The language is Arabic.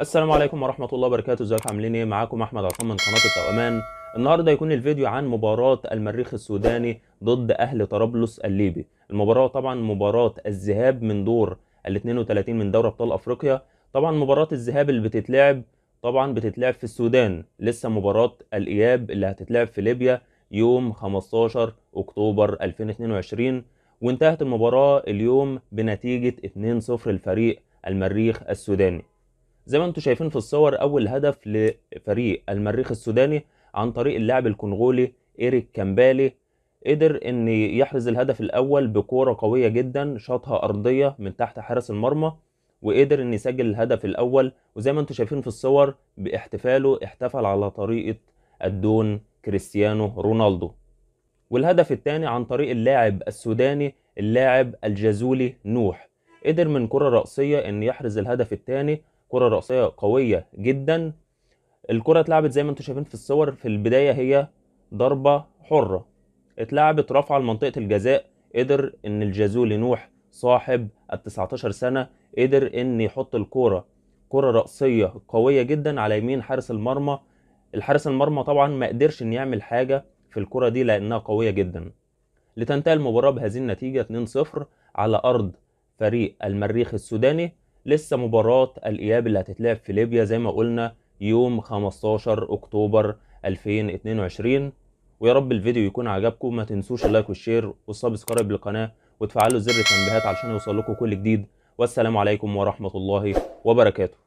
السلام عليكم ورحمة الله وبركاته ازيكم عاملين ايه معاكم احمد عطام من قناة التوأمان النهارده هيكون الفيديو عن مباراة المريخ السوداني ضد اهل طرابلس الليبي المباراة طبعا مباراة الذهاب من دور ال 32 من دوري ابطال افريقيا طبعا مباراة الذهاب اللي بتتلعب طبعا بتتلعب في السودان لسه مباراة الاياب اللي هتتلعب في ليبيا يوم 15 اكتوبر 2022 وانتهت المباراة اليوم بنتيجة 2-0 لفريق المريخ السوداني زي ما انتم شايفين في الصور أول هدف لفريق المريخ السوداني عن طريق اللاعب الكونغولي إيريك كامبالي قدر ان يحرز الهدف الاول بكوره قويه جدا شاطها ارضيه من تحت حارس المرمى وقدر ان يسجل الهدف الاول وزي ما انتم شايفين في الصور باحتفاله احتفل على طريقه الدون كريستيانو رونالدو والهدف الثاني عن طريق اللاعب السوداني اللاعب الجازولي نوح قدر من كرة رأسية ان يحرز الهدف الثاني كرة رأسية قوية جدا الكرة اتلعبت زي ما انتم شايفين في الصور في البداية هي ضربة حرة اتلعبت رفعة لمنطقة الجزاء قدر ان الجازولي نوح صاحب ال 19 سنة قدر ان يحط الكرة كرة رأسية قوية جدا على يمين حارس المرمى الحارس المرمى طبعا ما قدرش ان يعمل حاجة في الكرة دي لأنها قوية جدا لتنتهي المباراة بهذه النتيجة 2-0 على أرض فريق المريخ السوداني لسه مباراة الإياب اللي هتتلعب في ليبيا زي ما قلنا يوم 15 أكتوبر 2022 ويا رب الفيديو يكون عجبكم ما تنسوش اللايك والشير والسبسكرايب للقناة وتفعلوا زر التنبيهات علشان يوصلكم كل جديد والسلام عليكم ورحمة الله وبركاته